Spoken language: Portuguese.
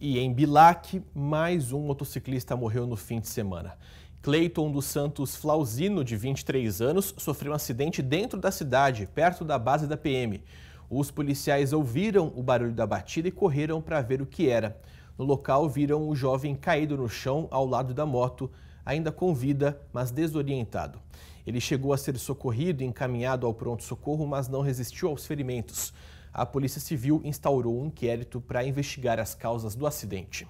E em Bilac, mais um motociclista morreu no fim de semana. Cleiton dos Santos Flausino, de 23 anos, sofreu um acidente dentro da cidade, perto da base da PM. Os policiais ouviram o barulho da batida e correram para ver o que era. No local, viram o jovem caído no chão ao lado da moto, ainda com vida, mas desorientado. Ele chegou a ser socorrido e encaminhado ao pronto-socorro, mas não resistiu aos ferimentos a Polícia Civil instaurou um inquérito para investigar as causas do acidente.